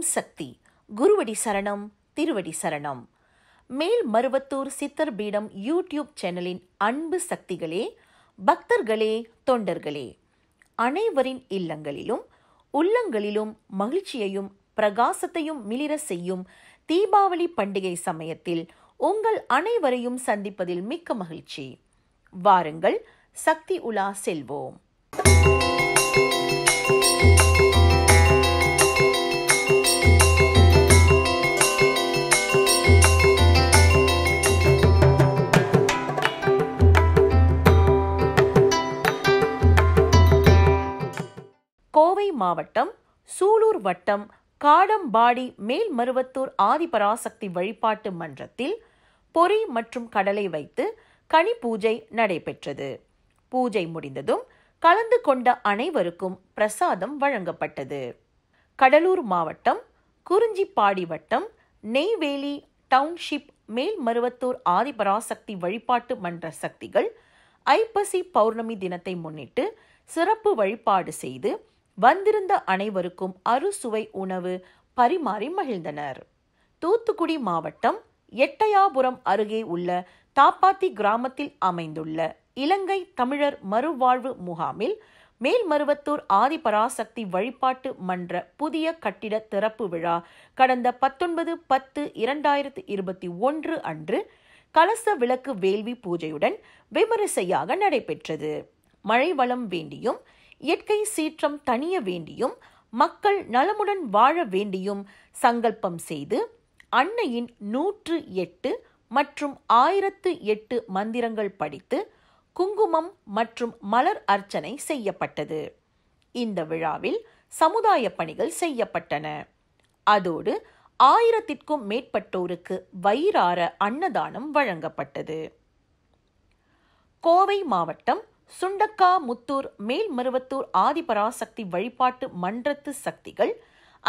ஓம் சக்தி குருவடி சரணம் திருவடி சரணம் மேல் மருவத்தூர் சித்தர் பீடம் யூடியூப் சேனலின் அன்பு சக்திகளே பக்தர்களே தொண்டர்களே அனைவரின் இல்லங்களிலும் உள்ளங்களிலும் மகிழ்ச்சியையும் பிரகாசத்தையும் மிளிர செய்யும் தீபாவளி பண்டிகை சமயத்தில் உங்கள் அனைவரையும் சந்திப்பதில் மிக்க மகிழ்ச்சி வாருங்கள் சக்தி உலா செல்வோம் thank you மாவட்டம் சூலூர் வட்டம் காடம்பாடி மேல்மருவத்தூர் ஆதிபராசக்தி வழிபாட்டு மன்றத்தில் பொறி மற்றும் கடலை வைத்து கனி பூஜை நடைபெற்றது பூஜை முடிந்ததும் கலந்து கொண்ட அனைவருக்கும் பிரசாதம் வழங்கப்பட்டது கடலூர் மாவட்டம் குறிஞ்சிப்பாடி வட்டம் நெய்வேலி டவுன்ஷிப் மேல்மருவத்தூர் ஆதிபராசக்தி வழிபாட்டு மன்ற சக்திகள் ஐப்பசி பௌர்ணமி தினத்தை முன்னிட்டு சிறப்பு வழிபாடு செய்து வந்திருந்த அனைவருக்கும் அறுசுவை உணவு பரிமாறி மகிழ்ந்தனர் தூத்துக்குடி மாவட்டம் எட்டயாபுரம் அருகே உள்ள தாப்பாத்தி கிராமத்தில் அமைந்துள்ள இலங்கை தமிழர் மறுவாழ்வு முகாமில் மேல்மருவத்தூர் ஆதிபராசக்தி வழிபாட்டு மன்ற புதிய கட்டிட திறப்பு விழா கடந்த பத்தொன்பது பத்து இரண்டாயிரத்தி இருபத்தி ஒன்று அன்று கலச விளக்கு வேள்வி பூஜையுடன் விமரிசையாக நடைபெற்றது மழை வளம் வேண்டியும் இயற்கை சீற்றம் தணிய வேண்டியும் மக்கள் நலமுடன் வாழ வேண்டியும் சங்கல்பம் செய்து அன்னையின் நூற்று எட்டு மற்றும் ஆயிரத்து எட்டு மந்திரங்கள் படித்து குங்குமம் மற்றும் மலர் அர்ச்சனை செய்யப்பட்டது இந்த விழாவில் சமுதாய பணிகள் செய்யப்பட்டன அதோடு ஆயிரத்திற்கும் மேற்பட்டோருக்கு வயிறார அன்னதானம் வழங்கப்பட்டது கோவை மாவட்டம் சுண்டக்கா முத்தூர் மேல்மருவத்தூர் ஆதிபராசக்தி வழிபாட்டு மன்றத்து சக்திகள்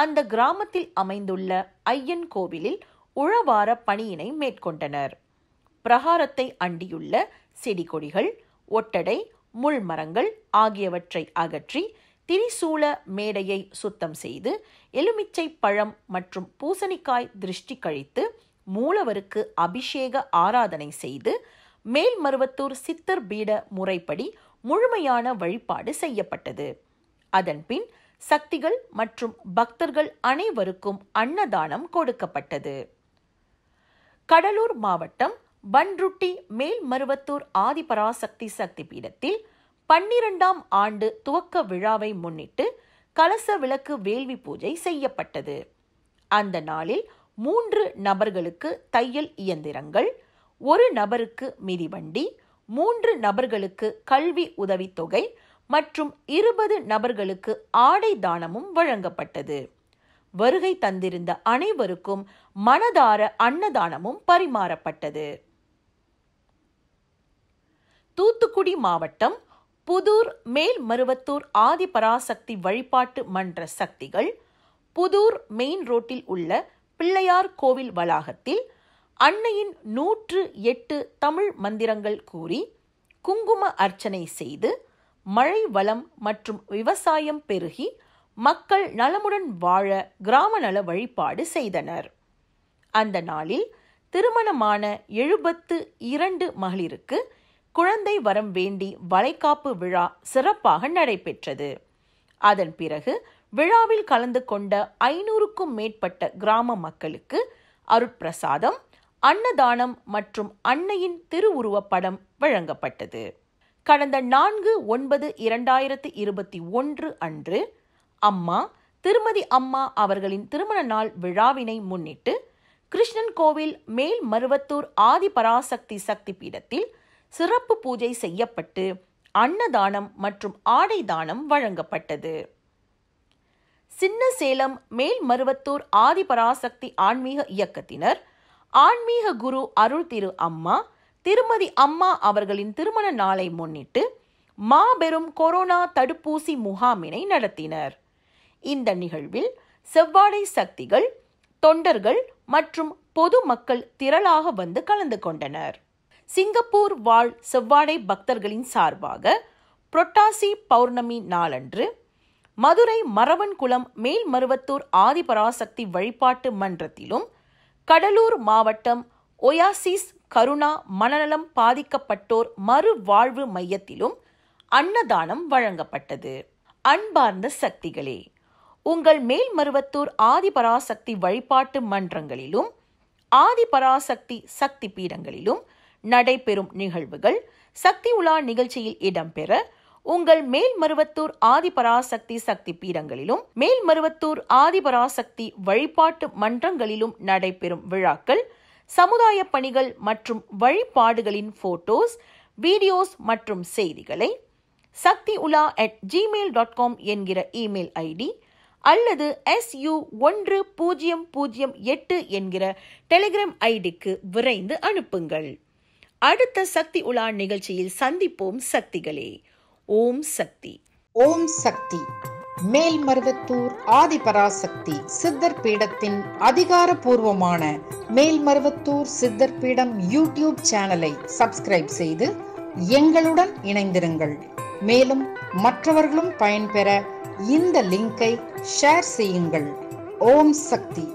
அந்த கிராமத்தில் அமைந்துள்ள ஐயன் கோவிலில் உழவார பணியினை மேற்கொண்டனர் பிரகாரத்தை அண்டியுள்ள செடி கொடிகள் ஒட்டடை முள்மரங்கள் ஆகியவற்றை அகற்றி திரிசூல மேடையை சுத்தம் செய்து எலுமிச்சை பழம் மற்றும் பூசணிக்காய் திருஷ்டி கழித்து மூலவருக்கு அபிஷேக ஆராதனை செய்து மேல்மருவத்தூர் சித்தர் பீட முறைப்படி முழுமையான வழிபாடு செய்யப்பட்டது அதன்பின் சக்திகள் மற்றும் பக்தர்கள் அனைவருக்கும் அன்னதானம் கொடுக்கப்பட்டது கடலூர் மாவட்டம் பன்ருட்டி மேல்மருவத்தூர் ஆதிபராசக்தி சக்தி பீடத்தில் பன்னிரண்டாம் ஆண்டு துவக்க விழாவை முன்னிட்டு கலச விளக்கு வேள்வி பூஜை செய்யப்பட்டது அந்த நாளில் மூன்று நபர்களுக்கு தையல் இயந்திரங்கள் ஒரு நபருக்கு மிதிவண்டி மூன்று நபர்களுக்கு கல்வி உதவித்தொகை மற்றும் இருபது நபர்களுக்கு ஆடை தானமும் வழங்கப்பட்டது வருகை தந்திருந்த அனைவருக்கும் மனதார அன்னதானமும் பரிமாறப்பட்டது தூத்துக்குடி மாவட்டம் புதூர் மேல்மருவத்தூர் ஆதிபராசக்தி வழிபாட்டு மன்ற சக்திகள் புதூர் மெயின் ரோட்டில் உள்ள பிள்ளையார் கோவில் வளாகத்தில் அன்னையின் நூற்று எட்டு தமிழ் மந்திரங்கள் கூறி குங்கும அர்ச்சனை செய்து மழை வளம் மற்றும் விவசாயம் பெருகி மக்கள் நலமுடன் வாழ கிராம நல வழிபாடு செய்தனர் அந்த நாளில் திருமணமான எழுபத்து இரண்டு மகளிருக்கு குழந்தை வரம் வேண்டி வளைகாப்பு விழா சிறப்பாக நடைபெற்றது அதன் பிறகு விழாவில் கலந்து கொண்ட ஐநூறுக்கும் மேற்பட்ட கிராம மக்களுக்கு அருட்பிரசாதம் அன்னதானம் மற்றும் அன்னையின் திருவுருவப்படம் வழங்கப்பட்டது கடந்த நான்கு ஒன்பது இரண்டாயிரத்து இருபத்தி ஒன்று அன்று அம்மா திருமதி அம்மா அவர்களின் திருமண நாள் விழாவினை முன்னிட்டு கிருஷ்ணன் கோவில் மேல் மருவத்தூர் ஆதி பராசக்தி சக்தி பீடத்தில் சிறப்பு பூஜை செய்யப்பட்டு அன்னதானம் மற்றும் ஆடை தானம் வழங்கப்பட்டது சின்ன சேலம் மேல் மருவத்தூர் ஆதிபராசக்தி ஆன்மீக இயக்கத்தினர் ஆன்மீக குரு அருள் திரு அம்மா திருமதி அம்மா அவர்களின் திருமண நாளை முன்னிட்டு மாபெரும் கொரோனா தடுப்பூசி முகாமினை நடத்தினர் இந்த நிகழ்வில் செவ்வாடை சக்திகள் தொண்டர்கள் மற்றும் பொது மக்கள் திரளாக வந்து கலந்து கொண்டனர் சிங்கப்பூர் வாழ் செவ்வாடை பக்தர்களின் சார்பாக புரட்டாசி பௌர்ணமி நாளன்று மதுரை மரவன்குளம் மேல்மருவத்தூர் ஆதிபராசக்தி வழிபாட்டு மன்றத்திலும் கடலூர் மாவட்டம் ஒயாசிஸ் கருணா மனநலம் பாதிக்கப்பட்டோர் மறுவாழ்வு மையத்திலும் அன்னதானம் வழங்கப்பட்டது அன்பார்ந்த சக்திகளே உங்கள் மேல்மருவத்தூர் ஆதிபராசக்தி வழிபாட்டு மன்றங்களிலும் ஆதிபராசக்தி சக்தி பீடங்களிலும் நடைபெறும் நிகழ்வுகள் சக்தி உலா நிகழ்ச்சியில் இடம்பெற உங்கள் மேல்மருவத்தூர் ஆதிபராசக்தி சக்தி பீடங்களிலும் மேல்மருவத்தூர் ஆதிபராசக்தி வழிபாட்டு மன்றங்களிலும் நடைபெறும் விழாக்கள் சமுதாய பணிகள் மற்றும் வழிபாடுகளின் போட்டோஸ் வீடியோஸ் மற்றும் செய்திகளை Sakthi Ula at Gmail dot com என்கிற இமெயில் ஐடி அல்லது எஸ்யூ ஒன்று பூஜ்ஜியம் பூஜ்ஜியம் எட்டு என்கிற டெலிகிராம் ஐடிக்கு விரைந்து அனுப்புங்கள் அடுத்த சக்தி உலா நிகழ்ச்சியில் சந்திப்போம் சக்திகளே ஓம் சக்தி ஓம் சக்தி மேல்மருவத்தூர் ஆதிபராசக்தி சித்தர் பீடத்தின் அதிகாரபூர்வமான மேல்மருவத்தூர் சித்தர் பீடம் யூடியூப் சேனலை சப்ஸ்கிரைப் செய்து எங்களுடன் இணைந்திருங்கள் மேலும் மற்றவர்களும் பயன்பெற இந்த லிங்கை ஷேர் செய்யுங்கள் ஓம் சக்தி